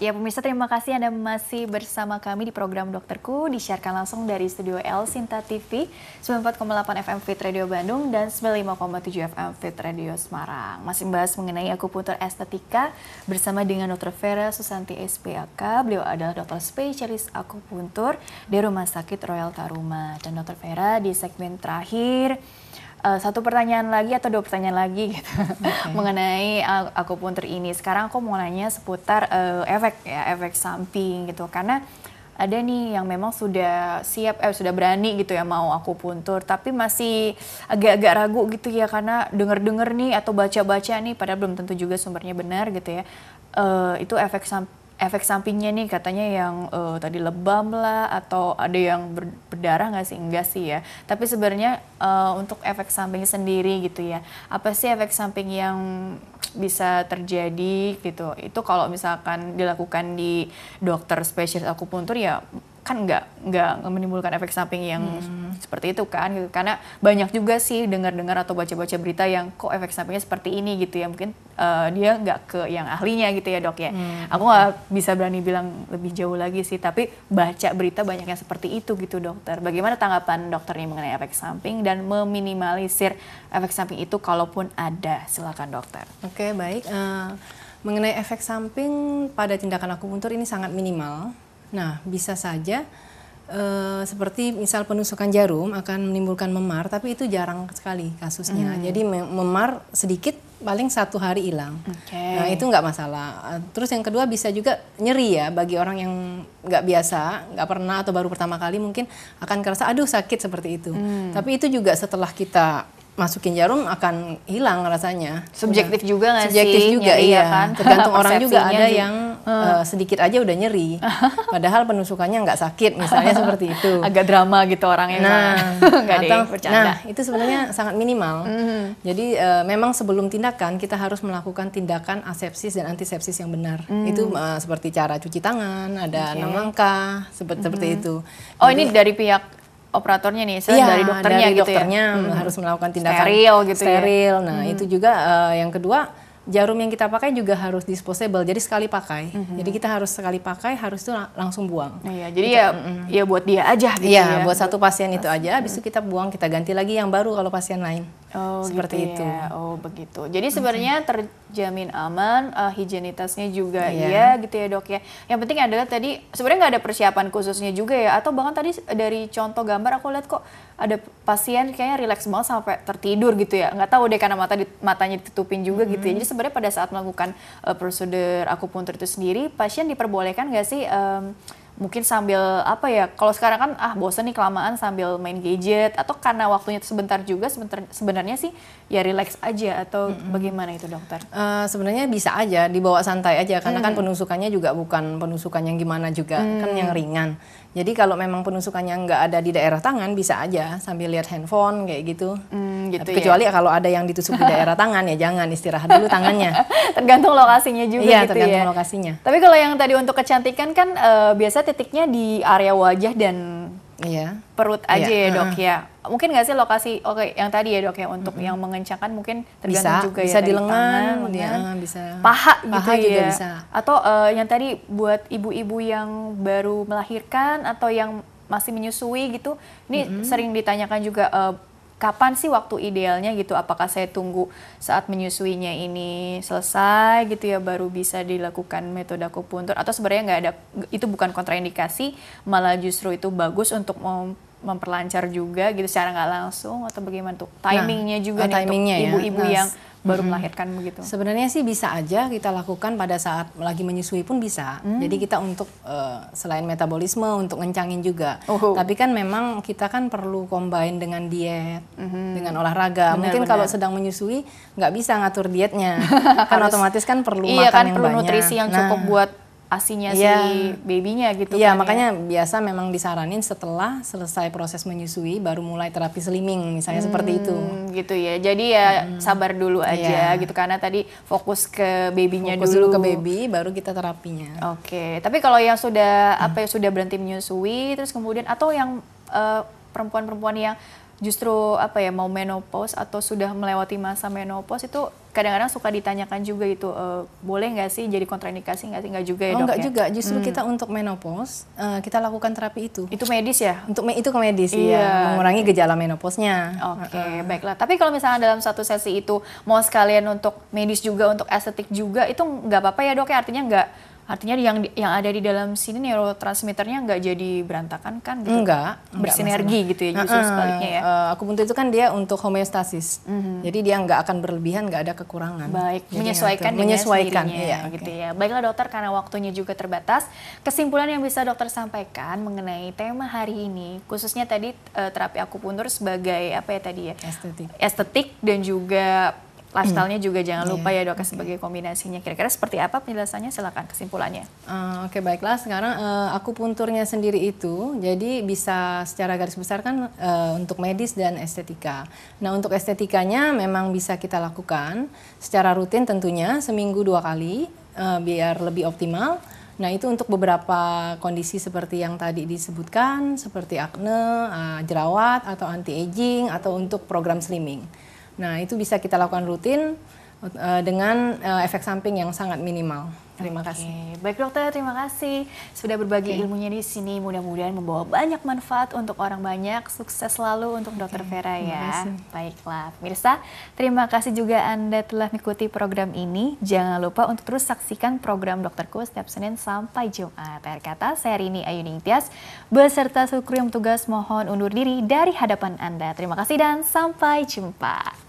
Ya pemirsa terima kasih Anda masih bersama kami di program Dokterku disiarkan langsung dari Studio L Sinta TV 94,8 FM Fit Radio Bandung dan 95,7 FM Fit Radio Semarang. Masih membahas mengenai akupuntur estetika bersama dengan Dr. Vera Susanti SPAK. Beliau adalah dokter spesialis akupuntur di Rumah Sakit Royal Taruma. Dan Dr. Vera di segmen terakhir uh, satu pertanyaan lagi atau dua pertanyaan lagi gitu okay. mengenai uh, eh, aku pun ini Sekarang aku mau nanya seputar uh, efek ya efek samping gitu karena ada nih yang memang sudah siap eh sudah berani gitu ya mau aku puntur tapi masih agak-agak ragu gitu ya karena denger-denger nih atau baca-baca nih padahal belum tentu juga sumbernya benar gitu ya uh, itu efek samping efek sampingnya nih katanya yang uh, tadi lebam lah atau ada yang ber berdarah nggak sih enggak sih ya tapi sebenarnya uh, untuk efek samping sendiri gitu ya apa sih efek samping yang bisa terjadi gitu itu kalau misalkan dilakukan di dokter spesialis akupuntur ya kan nggak nggak menimbulkan efek samping yang hmm. seperti itu kan gitu karena banyak juga sih dengar-dengar atau baca-baca berita yang kok efek sampingnya seperti ini gitu ya mungkin uh, dia nggak ke yang ahlinya gitu ya dok ya hmm. aku nggak bisa berani bilang lebih jauh lagi sih tapi baca berita banyak yang seperti itu gitu dokter bagaimana tanggapan dokternya mengenai efek samping dan meminimalisir efek samping itu kalaupun ada silakan dokter oke okay, baik uh, mengenai efek samping pada tindakan akupuntur ini sangat minimal Nah, bisa saja e, seperti misal penusukan jarum akan menimbulkan memar, tapi itu jarang sekali kasusnya. Hmm. Jadi memar sedikit, paling satu hari hilang. Okay. Nah, itu nggak masalah. Eh, terus yang kedua bisa juga nyeri ya bagi orang yang nggak biasa, nggak pernah atau baru pertama kali mungkin akan kerasa aduh sakit seperti itu. Hmm. Tapi itu juga setelah kita masukin jarum akan hilang rasanya. Subjektif juga nggak sih? Subjektif juga nyeri, ya iya. Kan? Tergantung orang juga ada juga. yang hmm. uh, sedikit aja udah nyeri. Padahal penusukannya nggak sakit misalnya seperti itu. Agak drama gitu orangnya. Nah, nggak atau, Nah, itu sebenarnya sangat minimal. Mm. Jadi uh, memang sebelum tindakan kita harus melakukan tindakan asepsis dan antisepsis yang benar. Mm. Itu uh, seperti cara cuci tangan, ada okay. enam langkah, seperti mm. seperti mm-hmm. itu. Oh, Jadi, ini dari pihak operatornya nih, saya iya, dari dokternya dari gitu ya. dokternya ya? Hmm. harus melakukan tindakan steril gitu ya. steril. Ya? Nah, hmm. itu juga uh, yang kedua jarum yang kita pakai juga harus disposable jadi sekali pakai -hmm. jadi kita harus sekali pakai harus itu langsung buang iya jadi kita, gitu. ya hmm. ya buat dia aja gitu iya, ya, buat satu pasien itu aja habis itu kita buang kita ganti lagi yang baru kalau pasien lain Oh, seperti gitu itu. Ya. Oh, begitu. Jadi sebenarnya terjamin aman, uh, higienitasnya juga yeah. ya iya gitu ya, Dok ya. Yang penting adalah tadi sebenarnya nggak ada persiapan khususnya juga ya atau bahkan tadi dari contoh gambar aku lihat kok ada pasien kayaknya rileks banget sampai tertidur gitu ya. nggak tahu deh karena mata di, matanya ditutupin juga -hmm. gitu ya. Jadi sebenarnya pada saat melakukan uh, prosedur akupuntur itu sendiri, pasien diperbolehkan nggak sih um, mungkin sambil apa ya kalau sekarang kan ah bosen nih kelamaan sambil main gadget atau karena waktunya sebentar juga sebentar sebenarnya sih ya relax aja atau mm -hmm. bagaimana itu dokter? Uh, sebenarnya bisa aja dibawa santai aja karena mm. kan penusukannya juga bukan penusukan yang gimana juga mm. kan yang ringan. Jadi kalau memang penusukannya nggak ada di daerah tangan bisa aja sambil lihat handphone kayak gitu. Mm gitu ya. Kecuali ya. kalau ada yang ditusuk di daerah tangan ya jangan istirahat dulu tangannya. tergantung lokasinya juga iya, gitu ya. tergantung ya. lokasinya. Tapi kalau yang tadi untuk kecantikan kan uh, biasa titiknya di area wajah dan Iya. Perut iya. aja iya. ya dok ya. Mungkin nggak sih lokasi oke okay, yang tadi ya dok ya untuk mm -hmm. yang mengencangkan mungkin tergantung bisa, juga ya bisa iya, ya. di lengan, tangan, ya, lengan, bisa. Paha, paha gitu juga ya. Bisa. Atau uh, yang tadi buat ibu-ibu yang baru melahirkan atau yang masih menyusui gitu. Ini mm -hmm. sering ditanyakan juga uh, kapan sih waktu idealnya gitu? Apakah saya tunggu saat menyusuinya ini selesai gitu ya baru bisa dilakukan metode akupuntur atau sebenarnya nggak ada itu bukan kontraindikasi malah justru itu bagus untuk memperlancar juga gitu secara nggak langsung atau bagaimana tuh nah, timingnya nah, juga oh, nih timingnya untuk ya? ibu-ibu ya. nah, yang baru hmm melahirkan begitu. Sebenarnya sih bisa aja kita lakukan pada saat lagi menyusui pun bisa. Mm. Jadi kita untuk uh, selain metabolisme untuk ngencangin juga. Uhuh. Tapi kan memang kita kan perlu combine dengan diet, hmm dengan olahraga. Benar, Mungkin benar. kalau sedang menyusui nggak bisa ngatur dietnya. kan otomatis kan perlu iya, makan kan, yang perlu banyak. nutrisi yang nah, cukup buat asinya yeah. si iya. babynya gitu yeah, kan makanya ya makanya biasa memang disaranin setelah selesai proses menyusui baru mulai terapi slimming misalnya hmm, seperti itu hmm, gitu ya jadi ya hmm. sabar dulu iya. aja yeah. gitu karena tadi fokus ke babynya fokus dulu. ke baby baru kita terapinya oke okay. tapi kalau yang sudah hmm. apa yang sudah berhenti menyusui terus kemudian atau yang perempuan eh, perempuan-perempuan yang justru apa ya mau menopause atau sudah melewati masa menopause itu kadang-kadang suka ditanyakan juga itu e, boleh nggak sih jadi kontraindikasi nggak sih nggak juga ya oh, nggak ya? juga justru hmm. kita untuk menopause uh, kita lakukan terapi itu itu medis ya untuk me itu ke medis iya ya. mengurangi okay. gejala menopausnya oke okay, uh -uh. baiklah tapi kalau misalnya dalam satu sesi itu mau sekalian untuk medis juga untuk estetik juga itu nggak apa-apa ya dok ya artinya nggak Artinya yang yang ada di dalam sini neurotransmitternya nggak jadi berantakan kan? Gitu? Enggak, bersinergi enggak gitu ya justru uh, sebaliknya ya. Uh, eh, pun itu kan dia untuk homeostasis, mm -hmm. jadi dia nggak akan berlebihan, nggak ada kekurangan. Baik, jadi menyesuaikan, menyesuaikan, iya, gitu ya. Baiklah dokter, karena waktunya juga terbatas, kesimpulan yang bisa dokter sampaikan mengenai tema hari ini, khususnya tadi uh, terapi akupuntur sebagai apa ya tadi ya? Estetik. Estetik dan juga lifestyle-nya hmm. juga jangan lupa yeah. ya dok sebagai kombinasinya. Kira-kira seperti apa penjelasannya? Silakan kesimpulannya. Uh, Oke okay, baiklah. Sekarang uh, aku punturnya sendiri itu, jadi bisa secara garis besar kan uh, untuk medis dan estetika. Nah untuk estetikanya memang bisa kita lakukan secara rutin tentunya seminggu dua kali uh, biar lebih optimal. Nah, itu untuk beberapa kondisi seperti yang tadi disebutkan, seperti akne, jerawat, atau anti-aging, atau untuk program slimming. Nah, itu bisa kita lakukan rutin uh, dengan uh, efek samping yang sangat minimal. Terima okay. kasih. Baik dokter, terima kasih sudah berbagi okay. ilmunya di sini. Mudah-mudahan membawa banyak manfaat untuk orang banyak. Sukses selalu untuk okay. dokter Vera ya. Baiklah, pemirsa. Terima kasih juga Anda telah mengikuti program ini. Jangan lupa untuk terus saksikan program dokterku setiap Senin sampai Jumat. Akhir kata, saya Rini Ayu Ningtyas beserta seluruh yang tugas mohon undur diri dari hadapan Anda. Terima kasih dan sampai jumpa.